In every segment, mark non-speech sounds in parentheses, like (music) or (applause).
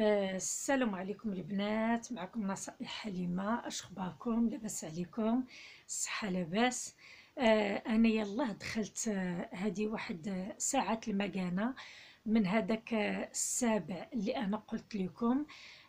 السلام عليكم البنات معكم نصائح حليمه اش اخباركم لاباس عليكم الصحه لاباس آه انا يلاه دخلت آه هذه واحد آه، ساعه المكانه من هذاك آه، السابع اللي انا قلت لكم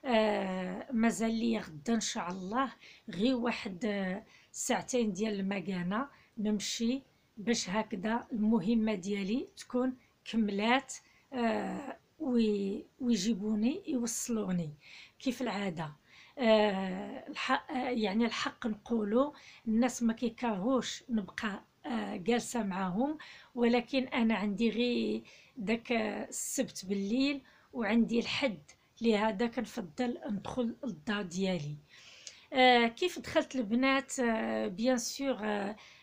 آه مازال لي غدا ان شاء الله غير واحد آه، ساعتين ديال المكانه نمشي باش هكذا المهمه ديالي تكون كملات آه ويجيبوني يوصلوني كيف العاده آه، الحق آه، يعني الحق نقولو الناس ما كيكرهوش نبقى آه، جالسه معاهم ولكن انا عندي غير داك السبت بالليل وعندي الحد لهذا كنفضل ندخل للدار ديالي كيف دخلت البنات بيان سور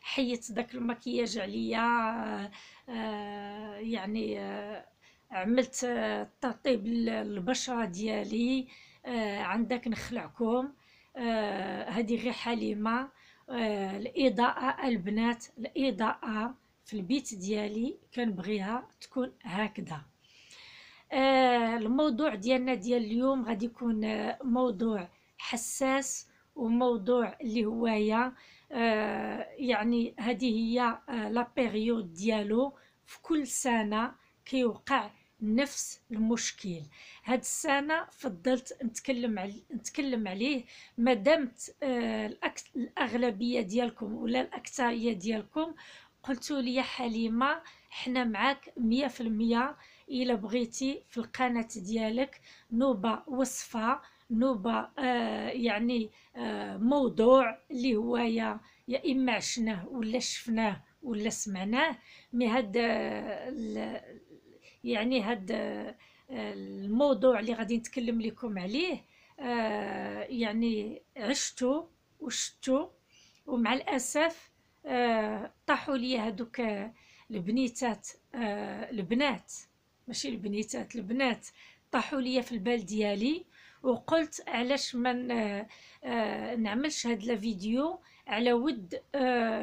حيت داك المكياج عليا يعني عملت آه، تطيب البشرة ديالي آه، عندك نخلعكم هذه آه، غير حليمة الإضاءة البنات الإضاءة في البيت ديالي كنبغيها تكون هكذا الموضوع ديالنا ديال اليوم غادي يكون موضوع حساس وموضوع اللي هو يعني هذه هي لا ديالو في كل سنه كيوقع نفس المشكل هاد السنه فضلت نتكلم علي نتكلم عليه ما دامت آه، الاغلبيه ديالكم ولا الاكثريه ديالكم قلتوا لي حليمه حنا معاك 100% الا بغيتي في القناه ديالك نوبه وصفه نوبه آه يعني آه موضوع اللي هو يا, يا اما عشناه ولا شفناه ولا سمعناه مي هاد آه، يعني هاد آه، الموضوع اللي غادي نتكلم لكم عليه آه، يعني عشتو وشتو ومع الاسف آه، طاحوا لي هادوك البنيتات البنات ماشي البنيتات البنات طاحوا لي في البال ديالي وقلت علاش ما نعملش هاد لا فيديو على ود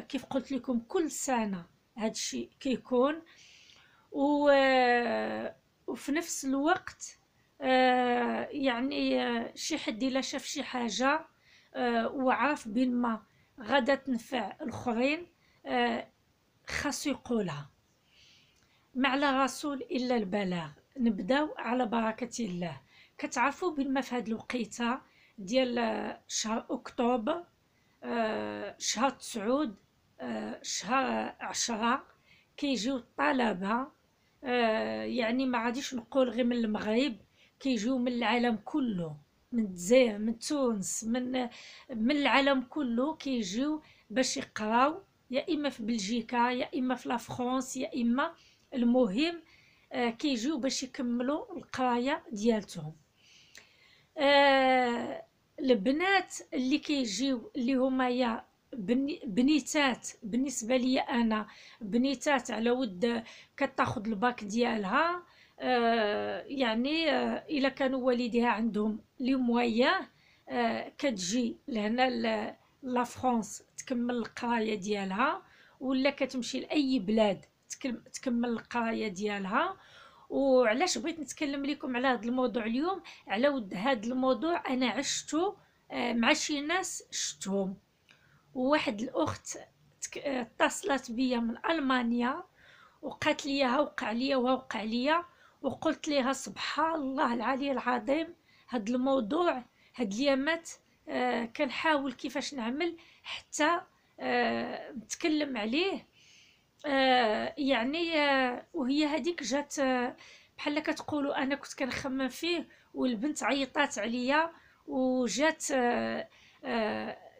كيف قلت لكم كل سنه هادشي كيكون كي و... آه، وفي نفس الوقت آه، يعني آه، شي حد الا شاف شي حاجه وعرف بين ما غادا تنفع الاخرين خاصو يقولها ما على رسول الا البلاغ نبداو على بركه الله كتعرفوا ما في هاد الوقيته ديال شهر اكتوبر شهر تسعود شهر عشرة كيجيو الطلبه آه، يعني ما عاديش نقول غير من المغرب كيجيو من العالم كله من الجزائر من تونس من من العالم كله كيجيو باش يقراو يا اما في بلجيكا يا اما في لافرونس يا اما المهم آه، كيجيو باش يكملوا القرايه ديالتهم آه، البنات اللي كيجيو اللي هما يا بنيتات بالنسبه لي انا بنيتات على ود كتاخذ الباك ديالها آه، يعني آه، الا كانوا والديها عندهم لي مويان آه، كتجي لهنا لا فرانس تكمل القرايه ديالها ولا كتمشي لاي بلاد تكمل القرايه ديالها وعلاش بغيت نتكلم لكم على هذا الموضوع اليوم على ود هذا الموضوع انا عشته مع شي ناس شتهم وواحد الاخت آه، اتصلت بيا من المانيا وقالت لي ها وقع ليا وها وقع ليا وقلت ليها سبحان الله العلي العظيم هاد الموضوع هاد اليامات آه، كنحاول كيفاش نعمل حتى آه، نتكلم عليه يعني وهي هذيك جات بحال كتقولوا انا كنت كنخمم فيه والبنت عيطات عليا وجات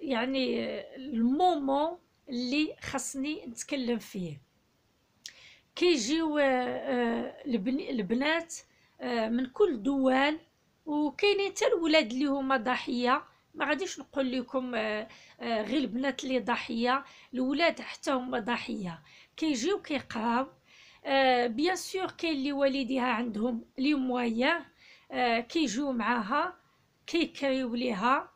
يعني المومون اللي خصني نتكلم فيه كيجيو آه، آه، البنات آه، من كل دول وكاينين حتى الولاد اللي هما ضحيه ما غاديش نقول لكم غير البنات اللي ضحيه الولاد حتى هما ضحيه كيجيو كيقراو بيان سور كاين اللي والديها عندهم لي مويان كيجيو معاها كيكريو ليها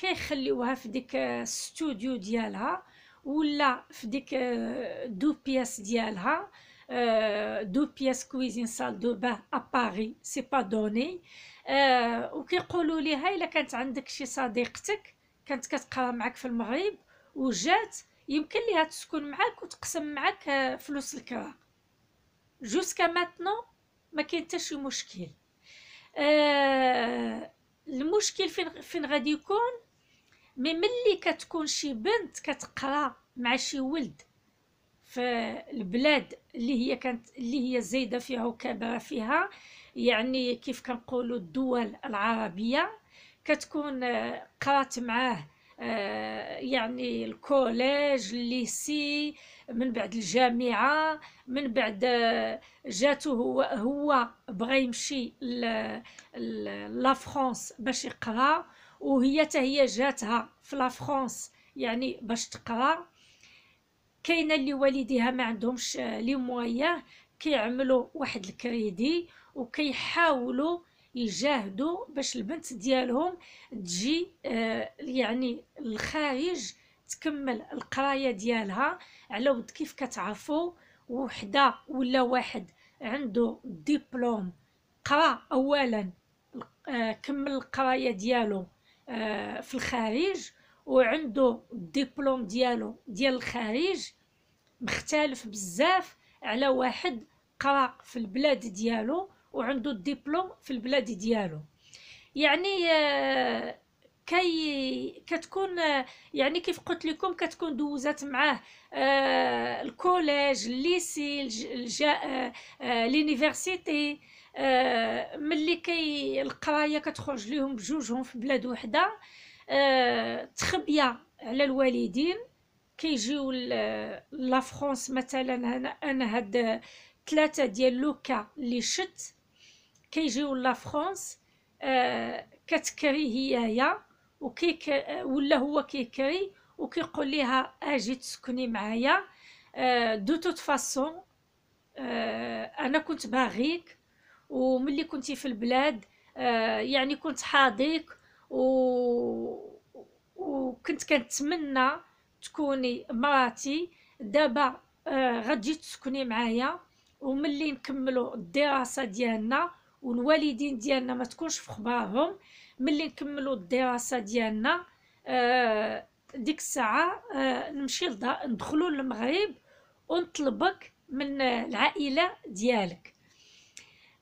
كيخليوها في ديك ستوديو آه، ديالها ولا في ديك آه، دو بياس ديالها آه، دو بياس كويزين سال دو با ا باري سي با دوني وكيقولوا ليها الا كانت عندك شي صديقتك كانت كتقرا معك في المغرب وجات يمكن ليها تسكن معك وتقسم معك فلوس الكرا جوسكا ماتنو ما كاين حتى شي مشكل آه المشكل فين فين غادي يكون مي ملي كتكون شي بنت كتقرا مع شي ولد في البلاد اللي هي كانت اللي هي زايده فيها وكبره فيها يعني كيف كنقولوا الدول العربيه كتكون آه، قرات معاه آه، يعني الكوليج الليسي من بعد الجامعه من بعد آه، جاتو هو هو بغى يمشي لافرونس باش يقرا وهي حتى هي جاتها في لا فرانس يعني باش تقرا كاينه اللي والديها ما عندهمش آه، لي مويان كيعملوا واحد الكريدي وكيحاولوا يجاهدوا باش البنت ديالهم تجي آه يعني الخارج تكمل القرايه ديالها على ود كيف كتعرفوا وحده ولا واحد عنده ديبلوم قرا اولا آه كمل القرايه ديالو آه، في الخارج وعنده الدبلوم ديالو ديال الخارج مختلف بزاف على واحد قرا في البلاد ديالو وعنده الدبلوم في البلاد ديالو يعني آه، كي كتكون آه، يعني كيف قلت لكم كتكون دوزات معاه الكوليج الليسي لينيفرسيتي آه، ملي كي القرايه كتخرج ليهم بجوجهم في بلاد وحده آه تخبيه على الوالدين كيجيو لا فرونس مثلا انا هاد ثلاثه ديال لوكا اللي شت كيجيو لا فرونس آه كتكري هي هي وكيك ولا هو كيكري وكيقول ليها اجي تسكني معايا آه دو توت فاسون آه انا كنت باغيك وملي كنتي في البلاد آه، يعني كنت حاضيك و... وكنت كنتمنى تكوني مراتي دابا آه، غتجي تسكني معايا وملي نكملوا الدراسه ديالنا والوالدين ديالنا ما تكونش في خبارهم ملي نكملوا الدراسه ديالنا آه، ديك الساعه نمشي ندخلوا للمغرب ونطلبك من العائله ديالك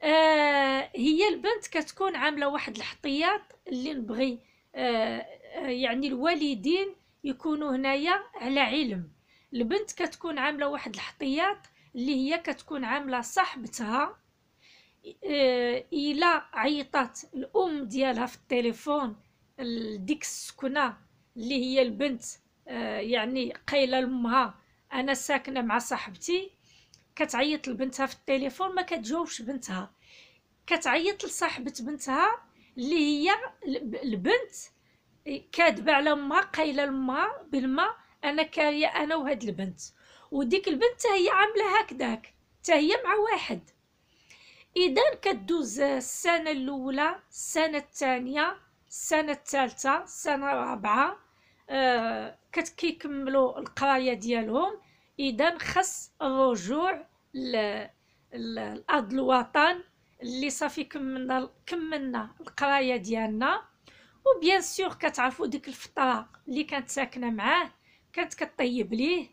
آه هي البنت كتكون عامله واحد الاحتياط اللي نبغي آه، آه، يعني الوالدين يكونوا هنايا على علم البنت كتكون عامله واحد الاحتياط اللي هي كتكون عامله صاحبتها آه، الى عيطات الام ديالها في التليفون لديك السكنه اللي هي البنت يعني قايله لامها انا ساكنه مع صاحبتي كتعيط لبنتها في التليفون ما كتجاوبش بنتها كتعيط لصاحبه بنتها اللي هي البنت كاذبة على ما قايله لما بالما انا كاريه انا وهاد البنت وديك البنت هي عامله هكذاك حتى هي مع واحد اذا كدوز السنه الاولى السنه الثانيه السنه الثالثه السنه الرابعه آه كتكملوا القرايه ديالهم اذا خص الرجوع الارض الوطن اللي صافي كملنا كملنا القرايه ديالنا وبيان سور كتعرفوا ديك الفتره اللي كانت ساكنه معاه كانت كطيب ليه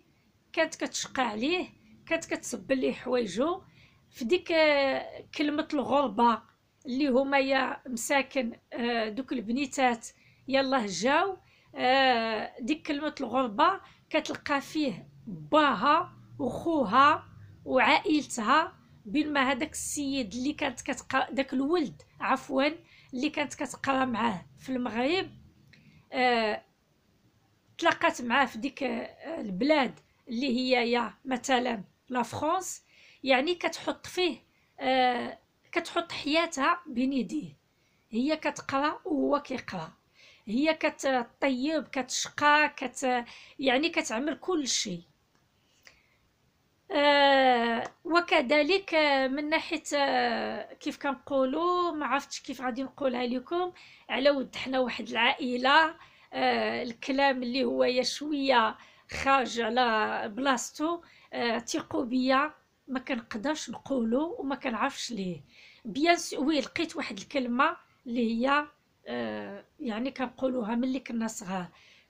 كانت كتشقى عليه كانت كتصب ليه حوايجو في ديك آه، كلمه الغربه اللي هما يا مساكن آه، دوك البنيتات يلاه جاو آه، ديك كلمه الغربه كتلقى فيه باها وخوها وعائلتها بينما هذاك السيد اللي كانت كتقرا داك الولد عفوا اللي كانت كتقرا معاه في المغرب آه تلاقات معاه في ديك آه، البلاد اللي هي يا مثلا لا فرانس يعني كتحط فيه آه كتحط حياتها بين يديه هي كتقرا وهو كيقرا هي كتطيب كتشقى كت يعني كتعمل كل شيء آه، وكذلك آه، من ناحيه آه، كيف كنقولوا ما عرفتش كيف غادي نقولها لكم على ود حنا واحد العائله الكلام اللي هو يا شويه خارج على بلاصتو تيقوا بيا ما كنقدرش نقولو وما كنعرفش ليه بيان وي لقيت واحد الكلمه اللي هي يعني كنقولوها ملي كنا صغار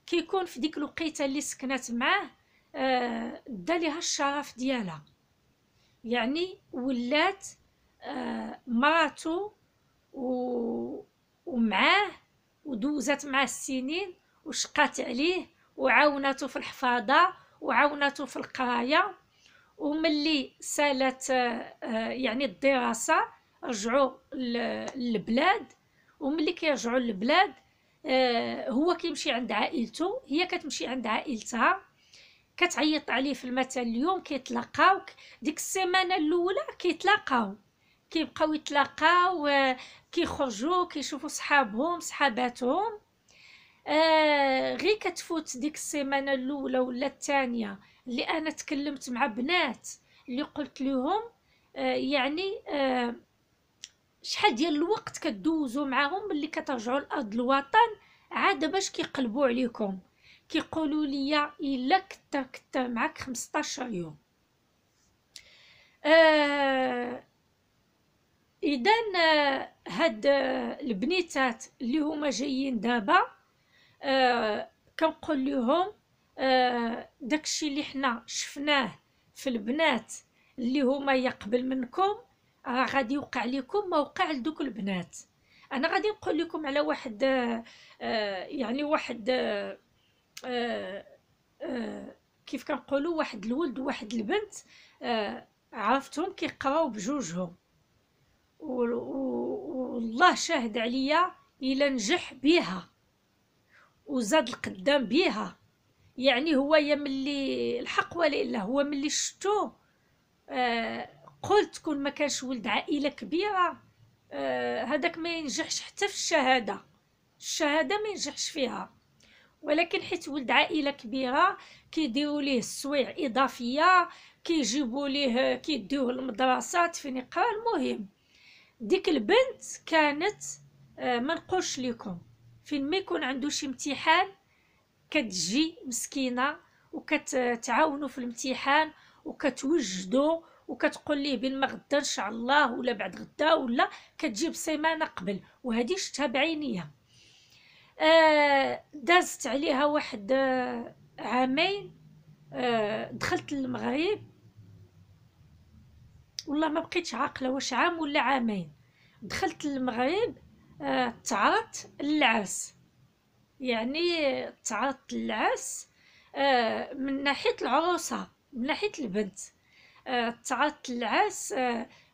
كيكون في ديك الوقيته اللي سكنات معاه آه، ليها الشرف ديالها يعني ولات آه، مراتو ومعاه ودوزات معاه السنين وشقات عليه وعاونته في الحفاظه وعاونته في القرايه وملي سالت آه، يعني الدراسه رجعوا للبلاد وملي كيرجعوا للبلاد هو كيمشي عند عائلته هي كتمشي عند عائلتها كتعيط عليه في المثل اليوم كيتلاقاوك ديك السيمانه الاولى كيتلاقاو كيبقاو يتلاقاو آه، كيخرجوا كيشوفوا صحابهم صحاباتهم آه غير كتفوت ديك السيمانه الاولى ولا الثانيه اللي انا تكلمت مع بنات اللي قلت لهم آه يعني آه شحال ديال الوقت كدوزو معاهم ملي كترجعوا لارض الوطن عاد باش كيقلبوا عليكم كيقولوا لي الا كتا كتا معك 15 يوم آه اذا آه، هاد آه، البنيتات اللي هما جايين دابا آه كنقول لهم آه داكشي اللي حنا شفناه في البنات اللي هما يقبل منكم راه غادي يوقع لكم ما وقع لدوك البنات انا غادي نقول لكم على واحد آه, آه، يعني واحد آه آه، آه، كيف كنقولوا واحد الولد وواحد البنت آه، عرفتهم كيقراو بجوجهم والله شاهد عليا الا نجح بها وزاد القدام بها يعني هو يا ملي الحق ولا الا هو ملي شتو قلت كون ما كانش ولد عائله كبيره هذاك ما ينجحش حتى في الشهاده الشهاده ما ينجحش فيها ولكن حيت ولد عائله كبيره كيديروا ليه السويع اضافيه كيجيبوا ليه كيديوه للمدرسه تفنيقه المهم ديك البنت كانت آه ما نقولش لكم فين ما يكون عنده شي امتحان كتجي مسكينه وكتعاونوا في الامتحان وكتوجدوا وكتقول ليه بين ما غدا ان شاء الله ولا بعد غدا ولا كتجيب سيمانه قبل وهذه شفتها بعينيها آه، دازت عليها واحد آه، عامين آه، دخلت للمغرب والله ما بقيتش عاقله واش عام ولا عامين دخلت للمغرب تعرضت للعرس يعني تعرضت للعرس من ناحيه العروسه من ناحيه البنت تعرضت للعرس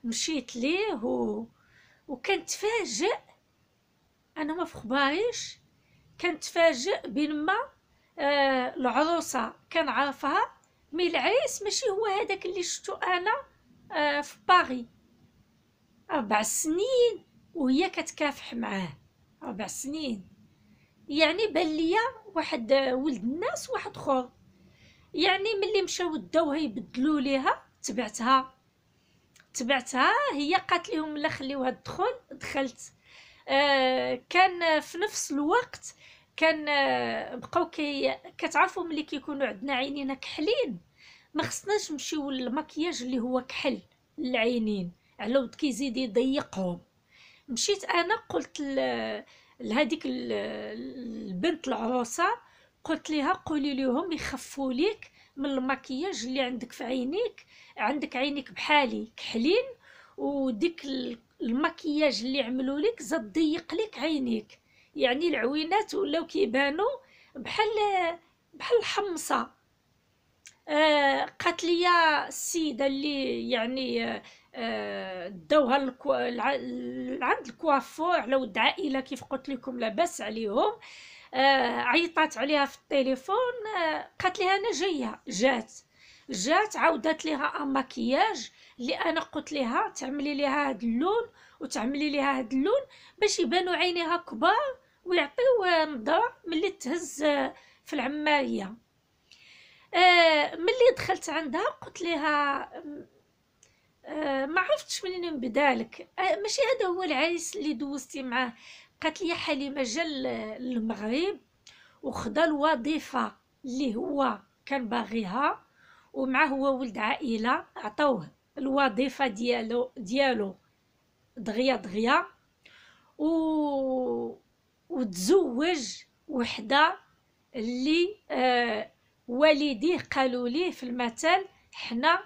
مشيت ليه و... وكنت فاجئ انا ما في خباريش كنتفاجئ بينما آه العروسه كنعرفها مي العريس ماشي هو هذاك اللي شفتو انا آه في باري اربع سنين وهي كتكافح معاه اربع سنين يعني بان ليا واحد آه، ولد الناس واحد اخر يعني ملي مشاو داوها يبدلوا ليها تبعتها تبعتها هي قالت لهم لا خليوها تدخل دخلت آه كان في نفس الوقت كان آه، بقاو كي كتعرفوا ملي كيكونوا عندنا عينينا كحلين ما خصناش نمشيو للمكياج اللي هو كحل العينين على ود كيزيد يضيقهم مشيت انا قلت لهذيك البنت العروسه قلت لها قولي لهم يخفوا ليك من المكياج اللي عندك في عينيك عندك عينيك بحالي كحلين وديك المكياج اللي عملوا لك زاد ضيق لك عينيك يعني العوينات ولاو كيبانو بحال بحال الحمصه آه قالت لي السيده اللي يعني آه داوها الكو... عند الكوافور على ود عائله كيف قلت لكم لاباس عليهم آه عيطات عليها في التليفون آه قالت لها انا جايه جات جات عاودت ليها مكياج اللي انا قلت ليها تعملي ليها هاد اللون وتعملي ليها هاد اللون باش يبانوا عينيها كبار ويعطيو نظره ملي تهز في العماريه آه، ملي دخلت عندها قلت لها آه، ما عرفتش منين نبدا لك آه، ماشي هذا هو العريس اللي دوزتي معاه قالت لي حليمه جا للمغرب وخدا الوظيفه اللي هو كان باغيها ومعه هو ولد عائله عطوه الوظيفه ديالو ديالو دغيا دغيا و وتزوج وحده اللي آه، والديه قالوا ليه في المثل حنا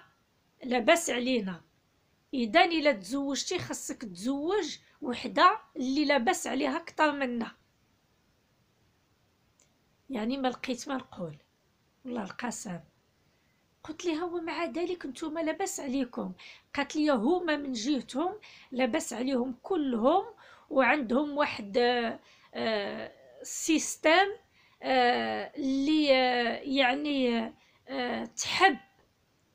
لاباس علينا اذا الا تزوجتي خاصك تزوج وحده اللي لاباس عليها اكثر منا يعني ما لقيت ما نقول والله القسم قلت لها ومع ذلك نتوما لاباس عليكم قالت لي هما من جهتهم لاباس عليهم كلهم وعندهم واحد آه، سيستم آه، آه، اللي آه، يعني تحب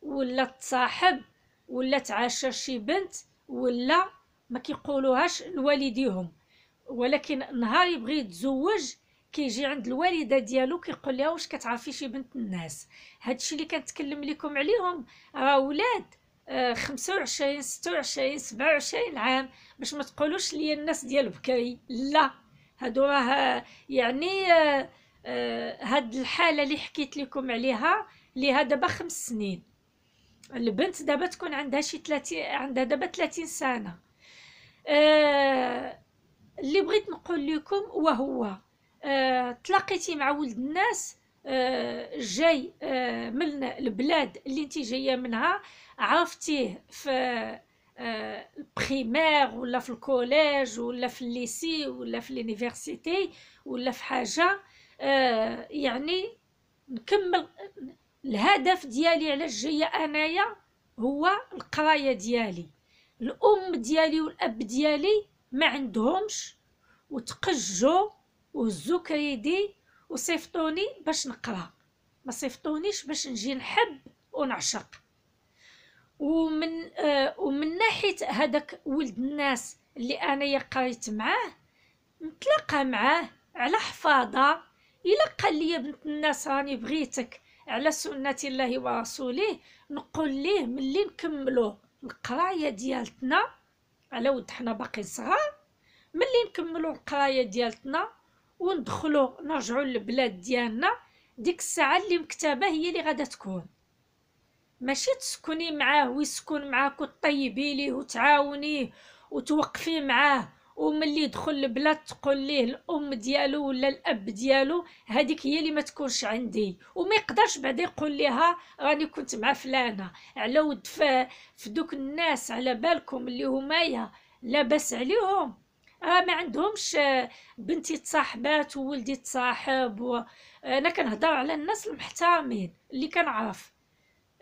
ولا تصاحب ولا تعاشر شي بنت ولا ما كيقولوهاش لوالديهم ولكن نهار يبغي يتزوج كيجي عند الوالده ديالو كيقول لها واش كتعرفي شي بنت الناس هادشي اللي كنتكلم لكم عليهم راه ولاد خمسة وعشرين ستة وعشرين سبعة وعشرين عام باش ما تقولوش لي الناس ديال بكري لا هادو راه يعني آه، آه، هاد الحاله اللي حكيت لكم عليها اللي دابا خمس سنين البنت دابا تكون عندها شي 30 عندها دابا 30 سنه آه، اللي بغيت نقول لكم وهو تلاقيتي مع ولد الناس جاي من البلاد اللي انت جايه منها عرفتيه في البريمير ولا في الكوليج ولا في الليسي ولا في لونيفرسيتي ولا في حاجه يعني نكمل الهدف ديالي علاش جايه انايا هو القرايه ديالي الام ديالي والاب ديالي ما عندهمش وتقجوا وهزوا كريدي وصيفطوني باش نقرا ما صيفطونيش باش نجي نحب ونعشق ومن آه ومن ناحيه هذاك ولد الناس اللي انايا قريت معاه نتلاقى معاه على حفاضه الا قال لي بنت الناس راني بغيتك على سنه الله ورسوله نقول ليه ملي نكملو القرايه ديالتنا على ود حنا باقي صغار ملي نكملو القرايه ديالتنا وندخلو نرجعو للبلاد ديالنا ديك الساعه اللي مكتبه هي اللي غادا تكون ماشي تسكني معاه ويسكن معاك وتطيبي ليه وتعاونيه وتوقفي معاه وملي يدخل البلاد تقول ليه الام ديالو ولا الاب ديالو هذيك هي اللي ما تكونش عندي وما يقدرش بعدا يقول ليها راني كنت مع فلانه على ود في دوك الناس على بالكم اللي همايا لاباس عليهم راه ما عندهمش آه، بنتي تصاحبات وولدي تصاحب و... آه، انا كنهضر على الناس المحترمين اللي كنعرف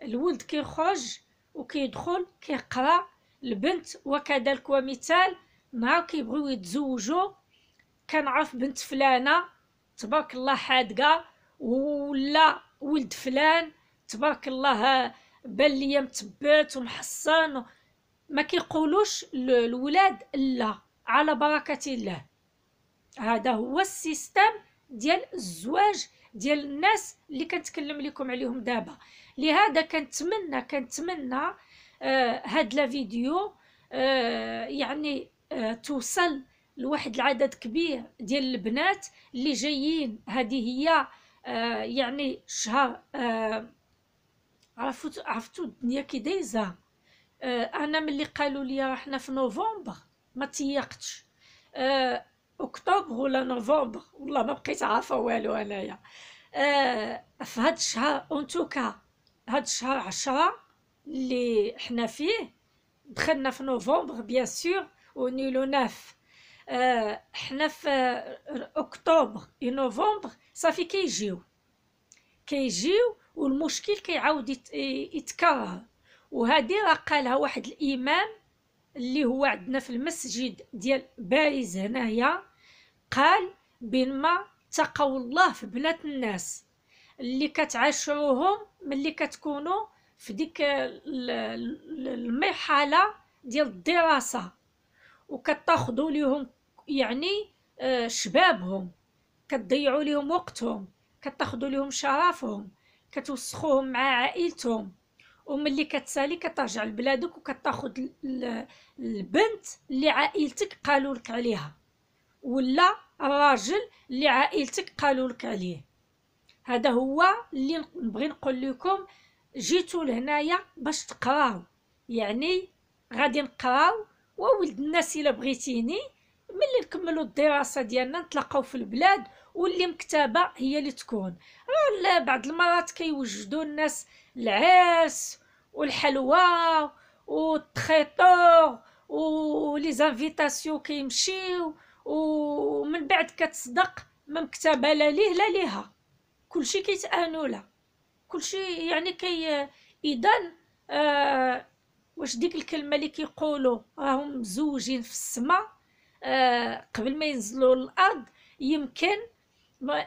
الولد كيخرج وكيدخل كيقرا البنت وكذلك ومثال نهار كيبغيو يتزوجوا كنعرف بنت فلانه تبارك الله حادقه ولا ولد فلان تبارك الله بان ليا متبات ومحصن ما كيقولوش الولاد لا على بركه الله هذا هو السيستم ديال الزواج ديال الناس اللي كنتكلم لكم عليهم دابا لهذا كنتمنى كنتمنى آه هاد لا فيديو آه يعني آه توصل لواحد العدد كبير ديال البنات اللي جايين هذه هي آه يعني شهر آه عرفتوا عرفتوا الدنيا كي دايزه آه انا ملي قالوا لي حنا في نوفمبر ما تيقتش آه اكتوبر ولا نوفمبر والله ما بقيت عارفه والو انايا آه في هاد الشهر اونتوكا هاد الشهر عشرة اللي حنا فيه دخلنا في نوفمبر بيان سور ونيلو ناف آه حنا في اكتوبر و نوفمبر صافي كيجيو كيجيو والمشكل كيعاود يتكرر وهذه راه قالها واحد الامام اللي هو عندنا في المسجد ديال باريس هنايا قال بينما تقوا الله في بنات الناس اللي كتعاشروهم ملي كتكونوا في ديك المرحله ديال الدراسه وكتاخذوا ليهم يعني آه، شبابهم كتضيعوا ليهم وقتهم كتاخذوا ليهم شرفهم كتوسخوهم مع عائلتهم وملي كتسالي كترجع لبلادك وكتاخذ البنت اللي عائلتك قالوا لك عليها ولا الراجل اللي عائلتك قالوا لك عليه هذا هو اللي نبغي نقول لكم جيتوا لهنايا باش تقراو يعني غادي نقراو وولد الناس الا بغيتيني ملي نكملوا الدراسه ديالنا نتلاقاو في البلاد واللي مكتبه هي اللي تكون راه بعض المرات كيوجدوا الناس العرس والحلوى والتريطور ولي زانفيتاسيون كيمشيو ومن بعد كتصدق ما مكتبه لا ليه لا ليها كلشي كيتانوا لها كلشي يعني كي اذا آه واش ديك الكلمه اللي كيقولوا راهم مزوجين في السماء آه قبل ما ينزلوا للارض يمكن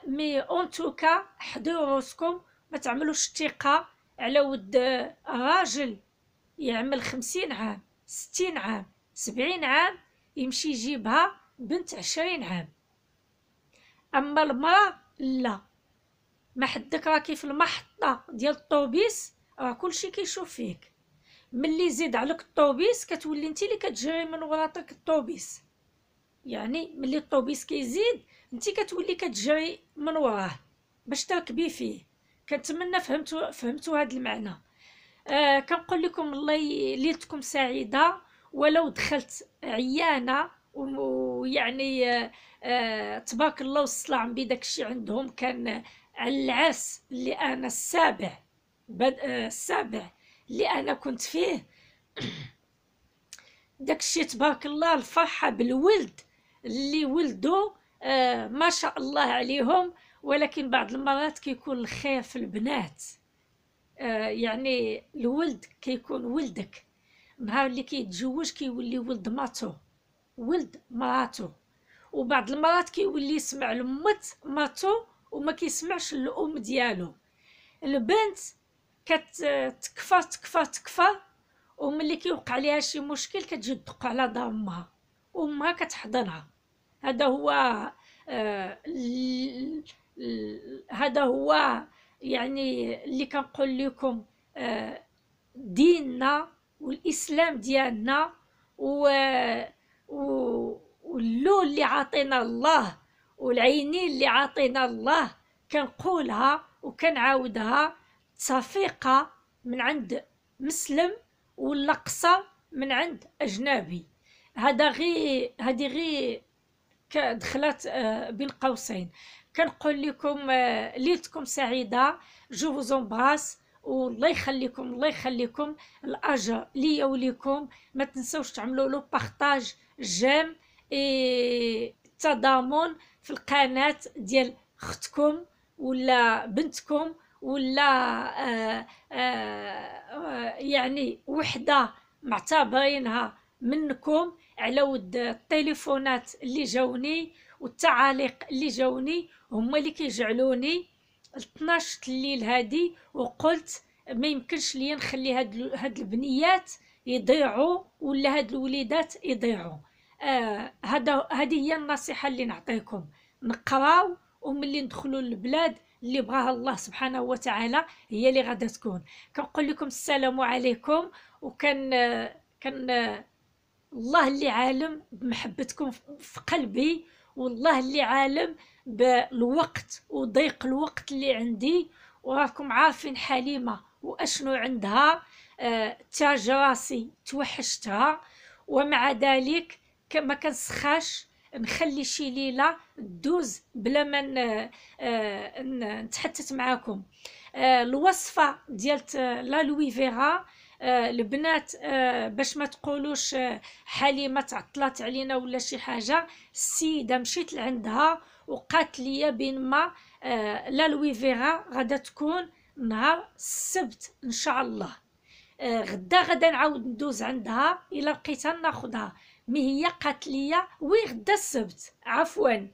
مي اون توكا حضروا روسكم ما تعملوش الثقه على ود راجل يعمل خمسين عام ستين عام سبعين عام يمشي يجيبها بنت عشرين عام اما المراه لا ما حدك راكي في المحطه ديال الطوبيس راه كلشي كيشوف فيك ملي زيد عليك الطوبيس كتولي انت اللي كتجري من وراك الطوبيس يعني ملي الطوبيس كيزيد انت كتولي كتجري من وراه باش تركبي فيه كنتمنى فهمتوا فهمتوا هذا المعنى آه كنقول لكم الله ليلتكم سعيده ولو دخلت عيانه ويعني آه، تبارك الله والسلام بداك داكشي عندهم كان على العاس اللي انا السابع بد... آه، السابع اللي انا كنت فيه (coughs) داكشي تبارك الله الفرحه بالولد اللي ولدوا آه، ما شاء الله عليهم ولكن بعض المرات كيكون الخير في البنات يعني الولد كيكون ولدك نهار اللي كيتزوج كيولي ولد ماتو ولد مراتو وبعض المرات كيولي يسمع لمت مرتو وما كيسمعش الام ديالو البنت كتكفى تكفى تكفى وملي كيوقع ليها شي مشكل كتجي تدق على دار امها وامها كتحضنها هذا هو آه هذا هو يعني اللي كنقول لكم آه ديننا والاسلام ديالنا و واللون اللي عاطينا الله والعينين اللي عاطينا الله كنقولها وكنعاودها صفيقه من عند مسلم واللقصة من عند اجنبي هذا غي هذه غي دخلت آه، بين قوسين كنقول لكم آه، ليلتكم سعيده جو فوزومباس والله يخليكم الله يخليكم الاجر ليا وليكم ما تنسوش تعملوا لو بارطاج جيم اي التضامن في القناه ديال اختكم ولا بنتكم ولا آآ آه، آآ آه، يعني وحده معتبرينها منكم على ود التليفونات اللي جاوني والتعاليق اللي جاوني هما اللي كيجعلوني 12 الليل هادي وقلت ما يمكنش ليا نخلي هاد هاد البنيات يضيعوا ولا هاد الوليدات يضيعوا هذا آه هذه هي النصيحه اللي نعطيكم نقراو وملي ندخلوا للبلاد اللي بغاها الله سبحانه وتعالى هي اللي غادا تكون كنقول لكم السلام عليكم وكان كان الله اللي عالم بمحبتكم في قلبي والله اللي عالم بالوقت وضيق الوقت اللي عندي وراكم عارفين حليمه واشنو عندها آه، تاج راسي توحشتها ومع ذلك ما كنسخاش نخلي شي ليله دوز بلا ما آه، آه، نتحدث معاكم الوصفه ديال لا لويفيرا البنات باش ما تقولوش حليمه تعطلات علينا ولا شي حاجه السيده مشيت لعندها وقالت لي بينما لا لا لويفيرا غادا تكون نهار السبت ان شاء الله آه، غدا غدا نعاود ندوز عندها الا لقيتها ناخدها مي هي قالت وي غدا السبت عفوا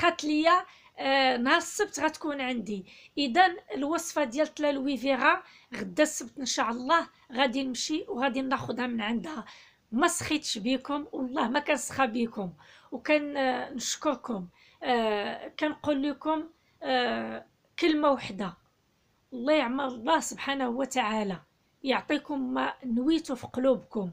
قالت ليا آه، نهار السبت غتكون عندي اذا الوصفه ديال تلا فيغا غدا السبت ان شاء الله غادي نمشي وغادي ناخدها من عندها ما سخيتش بيكم والله ما كنسخى بيكم وكان آه، نشكركم آه كنقول لكم كلمه وحده الله يعمر الله سبحانه وتعالى يعطيكم ما نويتو في قلوبكم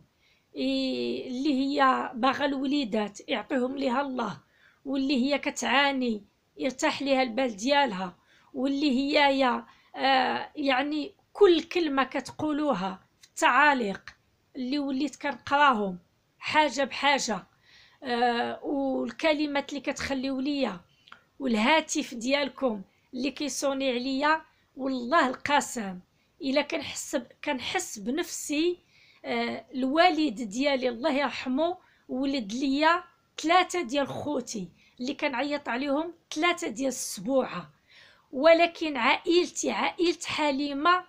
اللي هي باغا الوليدات يعطيهم لها الله واللي هي كتعاني يرتاح لها البال ديالها واللي هي يا آه، يعني كل كلمة كتقولوها في التعاليق اللي وليت كنقراهم حاجة بحاجة آه والكلمات اللي كتخليو ليا والهاتف ديالكم اللي كيصوني عليا والله القسم الا كنحس كنحس بنفسي آه، الوالد ديالي الله يرحمه ولد ليا ثلاثه ديال خوتي اللي كنعيط عليهم ثلاثه ديال السبوعه ولكن عائلتي عائله حليمه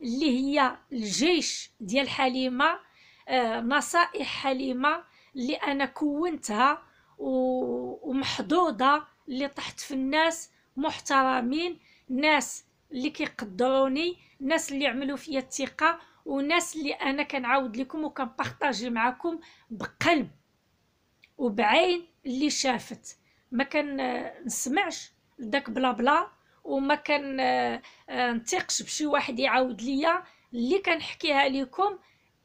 اللي هي الجيش ديال حليمه آه، نصائح حليمه اللي انا كونتها ومحظوظه اللي طحت في الناس محترمين ناس اللي كيقدروني الناس اللي عملوا فيا الثقه وناس اللي انا كنعاود لكم وكنبارطاجي معكم بقلب وبعين اللي شافت ما كنسمعش داك بلا بلا وما كنثقش بشي واحد يعاود ليا اللي كنحكيها لكم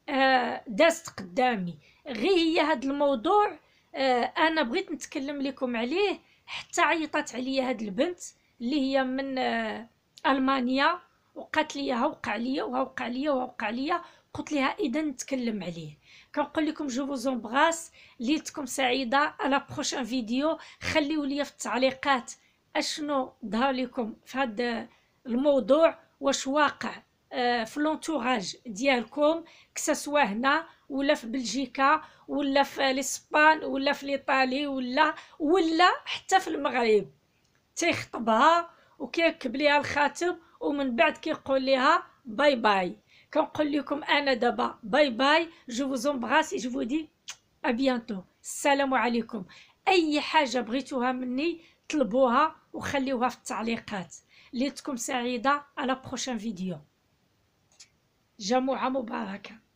آه، دازت قدامي غير هي هاد الموضوع آه، انا بغيت نتكلم لكم عليه حتى عيطات عليا هاد البنت اللي هي من آه، المانيا وقالت لي ها وقع ليا وها وقع ليا وها وقع ليا قلت لها اذا نتكلم عليه كنقول لكم جو زومبغاس ليلتكم سعيده على بروشان فيديو خليو لي في التعليقات اشنو ظهر لكم في هذا الموضوع واش واقع آه، في لونتوراج ديالكم كسا هنا ولا في بلجيكا ولا في الاسبان ولا في ايطالي ولا ولا حتى في المغرب تيخطبها وكيركب ليها الخاتم ومن بعد كيقول ليها باي باي كنقول لكم انا دابا باي باي جو فوز اي جو فو دي ا بيانتو السلام عليكم اي حاجه بغيتوها مني طلبوها وخليوها في التعليقات ليتكم سعيده على بروشان فيديو جمعه مباركه